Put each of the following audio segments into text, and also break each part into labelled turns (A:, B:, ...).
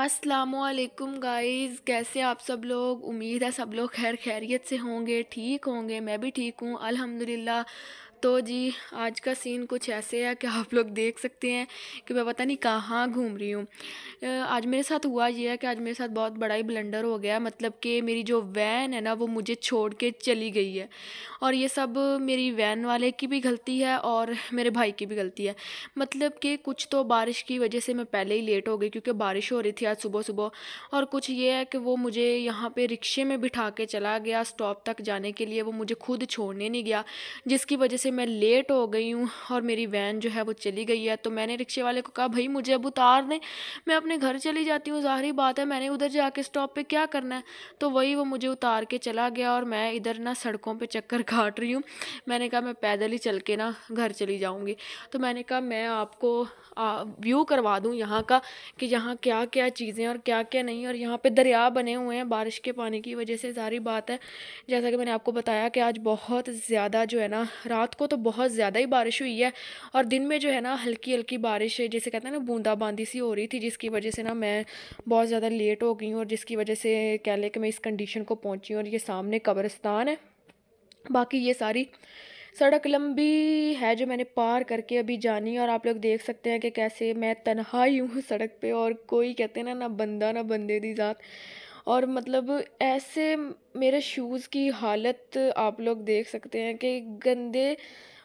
A: असलकुम गाइज कैसे आप सब लोग उम्मीद है सब लोग खैर खैरियत से होंगे ठीक होंगे मैं भी ठीक हूँ अल्हम्दुलिल्लाह तो जी आज का सीन कुछ ऐसे है कि आप लोग देख सकते हैं कि मैं पता नहीं कहाँ घूम रही हूँ आज मेरे साथ हुआ ये है कि आज मेरे साथ बहुत बड़ा ही ब्लंडर हो गया मतलब कि मेरी जो वैन है ना वो मुझे छोड़ के चली गई है और ये सब मेरी वैन वाले की भी गलती है और मेरे भाई की भी गलती है मतलब कि कुछ तो बारिश की वजह से मैं पहले ही लेट हो गई क्योंकि बारिश हो रही थी आज सुबह सुबह और कुछ ये है कि वो मुझे यहाँ पर रिक्शे में बिठा के चला गया स्टॉप तक जाने के लिए वो मुझे खुद छोड़ने नहीं गया जिसकी वजह से मैं लेट हो गई हूँ और मेरी वैन जो है वो चली गई है तो मैंने रिक्शे वाले को कहा भाई मुझे अब उतार दें मैं अपने घर चली जाती हूँ ज़ाहरी बात है मैंने उधर जाके स्टॉप पे क्या करना है तो वही वो मुझे उतार के चला गया और मैं इधर ना सड़कों पर चक्कर काट रही हूँ मैंने कहा मैं पैदल ही चल के ना घर चली जाऊँगी तो मैंने कहा मैं आपको व्यू करवा दूँ यहाँ का कि यहाँ क्या क्या चीज़ें और क्या क्या नहीं और यहाँ पर दरिया बने हुए हैं बारिश के पानी की वजह से ज़ाहिर बात है जैसा कि मैंने आपको बताया कि आज बहुत ज़्यादा जो है ना रात को को तो बहुत ज़्यादा ही बारिश हुई है और दिन में जो है ना हल्की हल्की बारिश है जैसे कहते हैं ना बूंदाबांदी सी हो रही थी जिसकी वजह से ना मैं बहुत ज़्यादा लेट हो गई हूँ और जिसकी वजह से कह लें कि मैं इस कंडीशन को पहुँची हूँ और ये सामने कब्रस्तान है बाकी ये सारी सड़क लंबी है जो मैंने पार करके अभी जानी और आप लोग देख सकते हैं कि कैसे मैं तन्हा ही हूँ सड़क पे और कोई कहते हैं ना ना बंदा ना बंदे दी ज़ात और मतलब ऐसे मेरे शूज़ की हालत आप लोग देख सकते हैं कि गंदे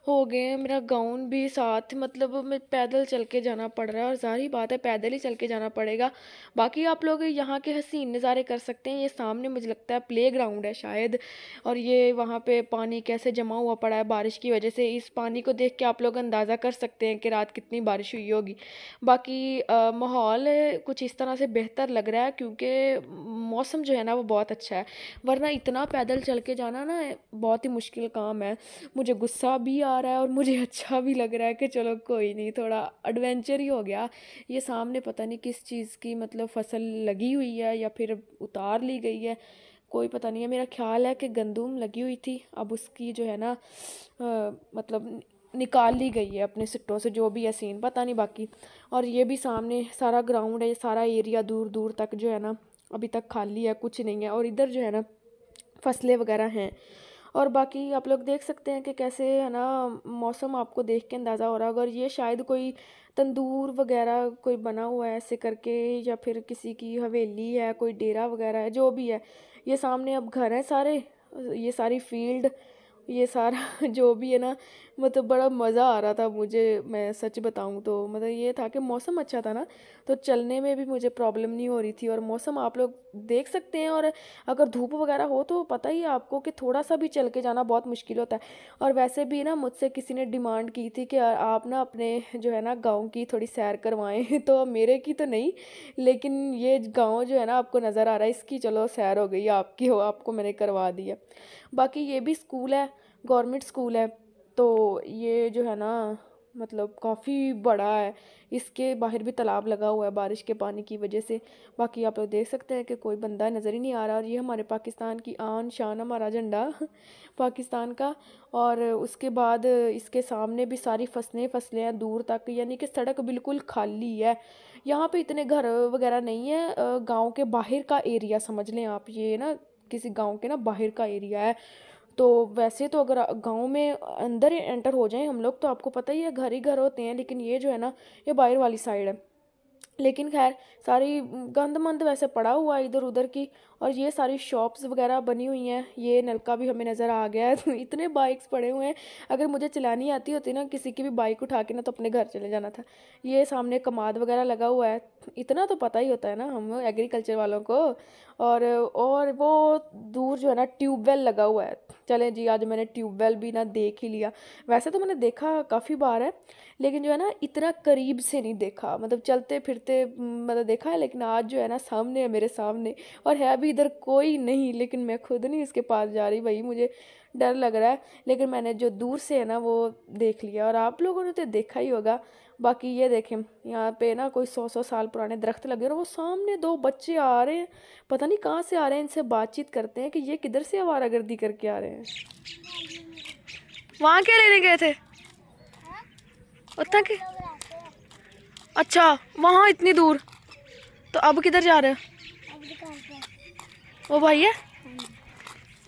A: हो गए हैं मेरा गाउन भी साथ मतलब मैं पैदल चल के जाना पड़ रहा है और ज़ाहिर बात है पैदल ही चल के जाना पड़ेगा बाकी आप लोग यहाँ के हसीन नज़ारे कर सकते हैं ये सामने मुझे लगता है प्ले ग्राउंड है शायद और ये वहाँ पे पानी कैसे जमा हुआ पड़ा है बारिश की वजह से इस पानी को देख के आप लोग अंदाज़ा कर सकते हैं कि रात कितनी बारिश हुई होगी बाकी माहौल कुछ इस तरह से बेहतर लग रहा है क्योंकि मौसम जो है ना वो बहुत अच्छा है वरना इतना पैदल चल के जाना ना बहुत ही मुश्किल काम है मुझे गुस्सा भी आ रहा है और मुझे अच्छा भी लग रहा है कि चलो कोई नहीं थोड़ा एडवेंचर ही हो गया ये सामने पता नहीं किस चीज़ की मतलब फसल लगी हुई है या फिर उतार ली गई है कोई पता नहीं है मेरा ख्याल है कि गंदुम लगी हुई थी अब उसकी जो है ना आ, मतलब निकाल ली गई है अपने सिट्टों से जो भी है सीन पता नहीं बाकी और ये भी सामने सारा ग्राउंड है सारा एरिया दूर दूर तक जो है ना अभी तक खाली है कुछ नहीं है और इधर जो है ना फसलें वगैरह हैं और बाकी आप लोग देख सकते हैं कि कैसे है ना मौसम आपको देख के अंदाज़ा हो रहा होगा और ये शायद कोई तंदूर वगैरह कोई बना हुआ है ऐसे करके या फिर किसी की हवेली है कोई डेरा वगैरह है जो भी है ये सामने अब घर हैं सारे ये सारी फील्ड ये सारा जो भी है ना मतलब बड़ा मज़ा आ रहा था मुझे मैं सच बताऊँ तो मतलब ये था कि मौसम अच्छा था ना तो चलने में भी मुझे प्रॉब्लम नहीं हो रही थी और मौसम आप लोग देख सकते हैं और अगर धूप वगैरह हो तो पता ही आपको कि थोड़ा सा भी चल के जाना बहुत मुश्किल होता है और वैसे भी ना मुझसे किसी ने डिमांड की थी कि आप ना अपने जो है ना गाँव की थोड़ी सैर करवाएँ तो मेरे की तो नहीं लेकिन ये गाँव जो है ना आपको नज़र आ रहा है इसकी चलो सैर हो गई आपकी हो आपको मैंने करवा दिया बाकी ये भी स्कूल है गवर्नमेंट स्कूल है तो ये जो है ना मतलब काफ़ी बड़ा है इसके बाहर भी तालाब लगा हुआ है बारिश के पानी की वजह से बाकी आप लोग देख सकते हैं कि कोई बंदा नज़र ही नहीं आ रहा और ये हमारे पाकिस्तान की आन शान हमारा झंडा पाकिस्तान का और उसके बाद इसके सामने भी सारी फसलें फसलें हैं दूर तक यानी कि सड़क बिल्कुल खाली है यहाँ पे इतने घर वगैरह नहीं है गाँव के बाहर का एरिया समझ लें आप ये ना किसी गाँव के ना बाहर का एरिया है तो वैसे तो अगर गाँव में अंदर एंटर हो जाएं हम लोग तो आपको पता ही है घर ही घर होते हैं लेकिन ये जो है ना ये बाहर वाली साइड है लेकिन खैर सारी गंद मंद वैसे पड़ा हुआ है इधर उधर की और ये सारी शॉप्स वगैरह बनी हुई हैं ये नलका भी हमें नज़र आ गया है तो इतने बाइक्स पड़े हुए हैं अगर मुझे चलानी आती होती ना किसी की भी बाइक उठा के ना तो अपने घर चले जाना था ये सामने कमाद वगैरह लगा हुआ है इतना तो पता ही होता है ना हम एग्रीकल्चर वालों को और और वो दूर जो है ना ट्यूबवेल लगा हुआ है चलें जी आज मैंने ट्यूबवेल भी ना देख ही लिया वैसे तो मैंने देखा काफ़ी बार है लेकिन जो है ना इतना करीब से नहीं देखा मतलब चलते फिरते मतलब देखा है लेकिन आज जो है ना सामने है मेरे सामने और है अभी इधर कोई नहीं लेकिन मैं खुद नहीं इसके पास जा रही भाई मुझे डर लग रहा है लेकिन मैंने जो दूर से है ना वो देख लिया और आप लोगों ने तो देखा ही होगा बाकी ये देखें यहाँ पे ना कोई सौ सौ साल पुराने दरख्त लगे और वो सामने दो बच्चे आ रहे हैं पता नहीं कहाँ से आ रहे हैं इनसे बातचीत करते हैं कि ये किधर से आवारा गर्दी करके आ रहे हैं वहाँ क्या लेने गए थे उतना के अच्छा वहाँ इतनी दूर तो अब किधर जा रहे हो वो भाई है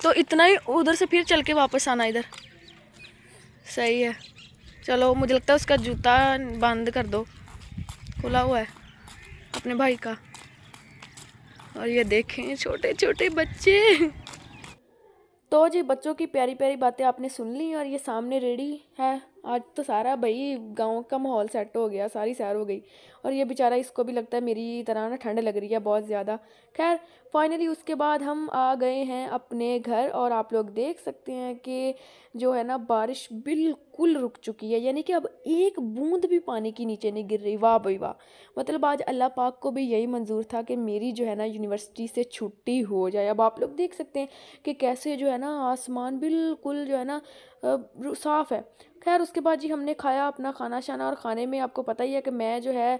A: तो इतना ही उधर से फिर चल के वापस आना इधर सही है चलो मुझे लगता है उसका जूता बंद कर दो खुला हुआ है अपने भाई का और ये देखें छोटे छोटे बच्चे तो जी बच्चों की प्यारी प्यारी बातें आपने सुन ली और ये सामने रेडी है आज तो सारा भाई गांव का माहौल सेट हो गया सारी सैर हो गई और ये बेचारा इसको भी लगता है मेरी तरह ना ठंड लग रही है बहुत ज़्यादा खैर फाइनली उसके बाद हम आ गए हैं अपने घर और आप लोग देख सकते हैं कि जो है ना बारिश बिल्कुल रुक चुकी है यानी कि अब एक बूंद भी पानी की नीचे नहीं गिर रही वाह भाई वाह मतलब आज अल्लाह पाक को भी यही मंजूर था कि मेरी जो है ना यूनिवर्सिटी से छुट्टी हो जाए अब आप लोग देख सकते हैं कि कैसे जो है ना आसमान बिल्कुल जो है ना साफ़ है खैर उसके बाद जी हमने खाया अपना खाना शाना और खाने में आपको पता ही है कि मैं जो है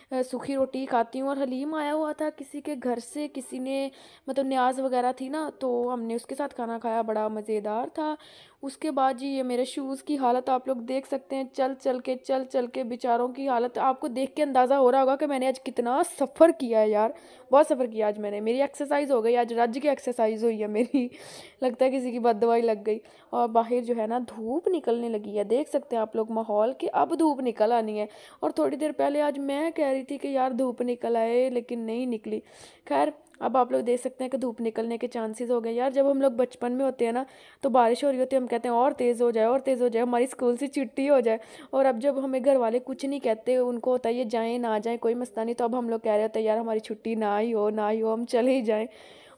A: सूखी रोटी खाती हूँ और हलीम आया हुआ था किसी के घर से किसी ने मतलब न्याज वगैरह थी ना तो हमने उसके साथ खाना खाया बड़ा मज़ेदार था उसके बाद जी ये मेरे शूज़ की हालत आप लोग देख सकते हैं चल चल के चल चल के बेचारों की हालत आपको देख के अंदाज़ा हो रहा होगा कि मैंने आज कितना सफ़र किया है यार बहुत सफ़र किया आज मैंने मेरी एक्सरसाइज हो गई आज रज की एक्सरसाइज हुई है मेरी लगता है किसी की बद दवाई लग गई और बाहर जो है ना धूप निकलने लगी है देख सकते हैं आप लोग माहौल कि अब धूप निकल आनी है और थोड़ी देर पहले आज मैं कह रही रही थी कि यार धूप निकल आए लेकिन नहीं निकली खैर अब आप लोग देख सकते हैं कि धूप निकलने के चांसेस हो गए यार जब हम लोग बचपन में होते हैं ना तो बारिश हो रही होती है हम कहते हैं और तेज़ हो जाए और तेज़ हो जाए हमारी स्कूल से छुट्टी हो जाए और अब जब हमें घर वाले कुछ नहीं कहते उनको होता है ये जाएँ ना जाएँ कोई मस्ता नहीं तो अब हम लोग कह रहे होते हैं यार हमारी छुट्टी ना ही हो ना ही हो हम चले ही जाएँ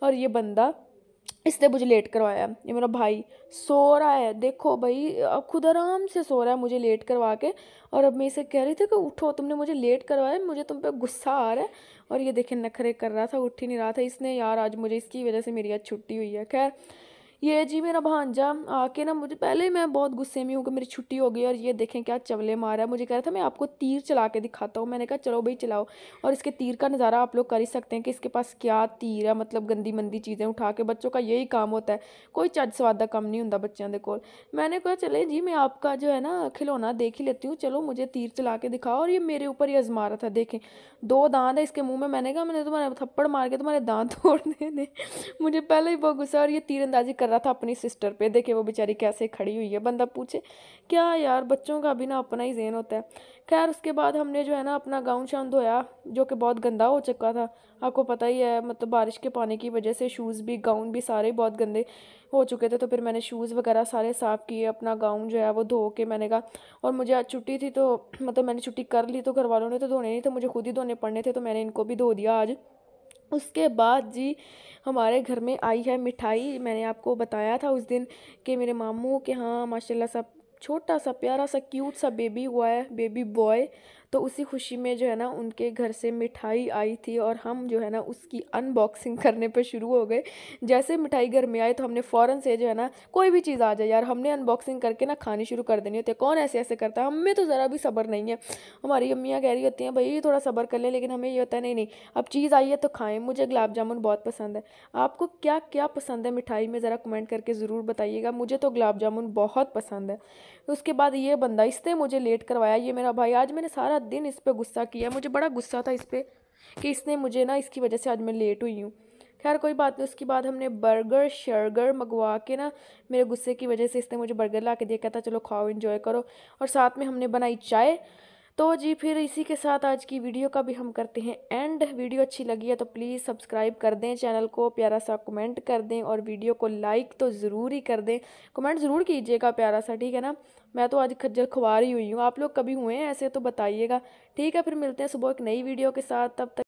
A: और ये बंदा इसने मुझे लेट करवाया ये मेरा भाई सो रहा है देखो भाई अब खुद आराम से सो रहा है मुझे लेट करवा के और अब मैं इसे कह रही थी कि उठो तुमने मुझे लेट करवाया मुझे तुम पे गुस्सा आ रहा है और ये देखे नखरे कर रहा था उठ ही नहीं रहा था इसने यार आज मुझे इसकी वजह से मेरी आज छुट्टी हुई है खैर ये जी मेरा भांजा आके ना मुझे पहले मैं बहुत गुस्से में हूँ कि मेरी छुट्टी हो गई और ये देखें क्या चवले मारा है मुझे कह रहा था मैं आपको तीर चला के दिखाता हूँ मैंने कहा चलो भाई चलाओ और इसके तीर का नज़ारा आप लोग कर ही सकते हैं कि इसके पास क्या तीर है मतलब गंदी मंदी चीज़ें उठा के बच्चों का यही काम होता है कोई चज स्वाद का कम नहीं होंगे बच्चों के कोल मैंने कहा चले जी मैं आपका जो है ना खिलौना देख ही लेती हूँ चलो मुझे तीर चला के दिखाओ और ये मेरे ऊपर ही आजमा रहा था देखें दो दांत है इसके मुँह में मैंने कहा मैंने तुम्हारे थप्पड़ मार के तुम्हारे दांत तोड़ देने मुझे पहले ही बहुत गुस्सा और ये तीरंदाजी कर रहा था अपनी सिस्टर पे देखे वो बेचारी कैसे खड़ी हुई है बंदा पूछे क्या यार बच्चों का भी ना अपना ही जेन होता है खैर उसके बाद हमने जो है ना अपना गाउन शाउन धोया जो कि बहुत गंदा हो चुका था आपको पता ही है मतलब बारिश के पानी की वजह से शूज़ भी गाउन भी सारे बहुत गंदे हो चुके थे तो फिर मैंने शूज़ वगैरह सारे साफ़ किए अपना गाउन जो है वो धो के मैंने कहा और मुझे आज छुट्टी थी तो मतलब मैंने छुट्टी कर ली तो घर वालों ने तो धोने नहीं थे मुझे खुद ही धोने पड़ने थे तो मैंने इनको भी धो दिया आज उसके बाद जी हमारे घर में आई है मिठाई मैंने आपको बताया था उस दिन कि मेरे मामू के हाँ माशाल्लाह सब छोटा सा प्यारा सा क्यूट सा बेबी हुआ है बेबी बॉय तो उसी खुशी में जो है ना उनके घर से मिठाई आई थी और हम जो है ना उसकी अनबॉक्सिंग करने पर शुरू हो गए जैसे मिठाई घर में आई तो हमने फ़ौरन से जो है ना कोई भी चीज़ आ जाए यार हमने अनबॉक्सिंग करके ना खानी शुरू कर देनी होती है कौन ऐसे ऐसे करता है हमें तो ज़रा भी सब्र नहीं है हमारी अम्मियाँ कह रही होती हैं भाई थोड़ा सब्र कर लें लेकिन हमें ये होता है नहीं नहीं अब चीज़ आई है तो खाएँ मुझे गुलाब जामुन बहुत पसंद है आपको क्या क्या पसंद है मिठाई में ज़रा कमेंट करके ज़रूर बताइएगा मुझे तो गुलाब जामुन बहुत पसंद है उसके बाद ये बंदा इसने मुझे लेट करवाया ये मेरा भाई आज मैंने सारा दिन इस पर गुस्सा किया मुझे बड़ा गुस्सा था इस पर कि इसने मुझे ना इसकी वजह से आज मैं लेट हुई हूँ खैर कोई बात नहीं उसके बाद हमने बर्गर शर्गर मंगवा के ना मेरे गुस्से की वजह से इसने मुझे बर्गर ला के दिया कहता चलो खाओ इन्जॉय करो और साथ में हमने बनाई चाय तो जी फिर इसी के साथ आज की वीडियो का भी हम करते हैं एंड वीडियो अच्छी लगी है तो प्लीज़ सब्सक्राइब कर दें चैनल को प्यारा सा कमेंट कर दें और वीडियो को लाइक तो ज़रूर ही कर दें कमेंट ज़रूर कीजिएगा प्यारा सा ठीक है ना मैं तो आज खज्जल खुआ ही हुई हूँ आप लोग कभी हुए हैं ऐसे तो बताइएगा ठीक है फिर मिलते हैं सुबह एक नई वीडियो के साथ तब तक